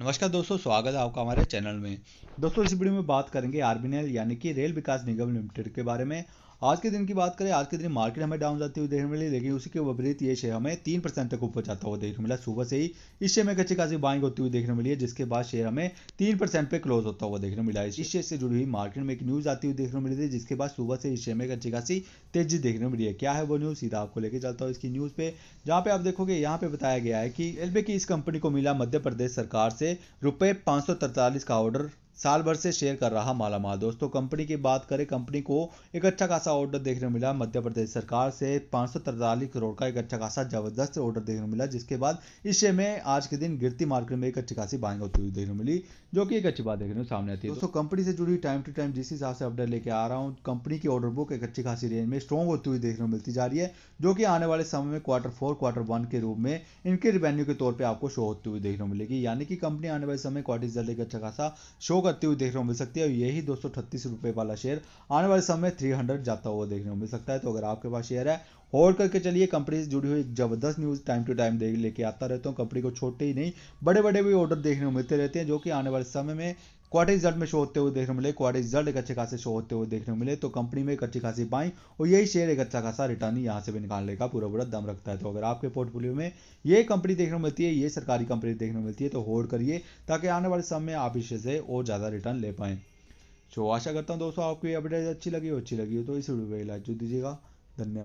नमस्कार दोस्तों स्वागत है आपका हमारे चैनल में दोस्तों इस वीडियो में बात करेंगे आरबीएल यानी कि रेल विकास निगम लिमिटेड के बारे में आज के दिन की बात करें आज के दिन मार्केट हमें डाउन जाती हुई देखने मिली लेकिन उसी के विपरीत ये शेयर हमें तीन परसेंट तक ऊपर जाता हुआ देखने मिला सुबह से ही इस शेयर में अच्छी खासी बाइंग होती हुई देखने मिली है जिसके बाद शेयर हमें तीन परसेंट पे क्लोज होता हुआ देखने मिला इस शेयर से जुड़ी हुई मार्केट में एक न्यूज आती हुई देखने मिली थी जिसके बाद सुबह से इस शेयर में अच्छी खासी तेजी देखने मिली है क्या है वो न्यूज सीधा आपको लेके चलता हूँ इसकी न्यूज पे जहाँ पे आप देखोगे यहाँ पे बताया गया है कि रेलवे e की इस कंपनी को मिला मध्य प्रदेश सरकार से से रुपये पाँच का ऑर्डर साल भर से शेयर कर रहा मालामाल दोस्तों कंपनी की बात करें कंपनी को एक अच्छा खासा ऑर्डर देखने को मिला मध्य प्रदेश सरकार से पाँच करोड़ का एक अच्छा खासा जबरदस्त ऑर्डर देखने को मिला जिसके बाद इस शेयर में आज के दिन गिरती मार्केट में एक अच्छी खासी बाइंग होती हुई देखने को मिली जो कि एक अच्छी बात देखने को सामने आती है दोस्तों कंपनी से जुड़ी टाइम टू टाइम जिस हिसाब से अपडेट लेके आ रहा हूँ कंपनी की ऑर्डर बुक एक अच्छी खासी रेंज में स्ट्रॉन्ग होती हुई देखने को मिलती जा रही है जो कि आने वाले समय में क्वार्टर फोर क्वार्टर वन के रूप में इनके रिवेन्यू के तौर पर आपको शो होती हुई देखने को मिलेगी यानी कि कंपनी आने वाले समय क्वार्टर एक अच्छा खासा शो करते हुए देखने को मिल सकती है यही दो सौ वाला शेयर आने वाले समय थ्री हंड्रेड जाता हुआ देखने को मिल सकता है तो अगर आपके पास शेयर है होल्ड करके चलिए कंपनी से जुड़ी हुई जबरदस्त न्यूज़ टाइम टू टाइम लेके आता रहता हूँ कंपनी को छोटे ही नहीं बड़े बड़े भी ऑर्डर देखने को मिलते रहते हैं जो कि आने वाले समय में क्वार्टर रिजल्ट में शो होते हुए देखने मिले क्वार्टर रिजल्ट एक अच्छे खासे शो होते हुए देखने मिले तो कंपनी में एक अच्छी खासी बाई और यही शेयर एक अच्छा खासा रिटर्न यहाँ से भी निकालने का पूरा पूरा दम रखता है तो अगर आपके पोर्टफोलियो में ये कंपनी देखने को मिलती है ये सरकारी कंपनी देखने को मिलती है तो होल्ड करिए ताकि आने वाले समय में आप इससे से और ज़्यादा रिटर्न ले पाएँ तो आशा करता हूँ दोस्तों आपको ये अपडेट अच्छी लगी हो अच्छी लगी हो तो इस वीडियो को लाइक जो दीजिएगा धन्यवाद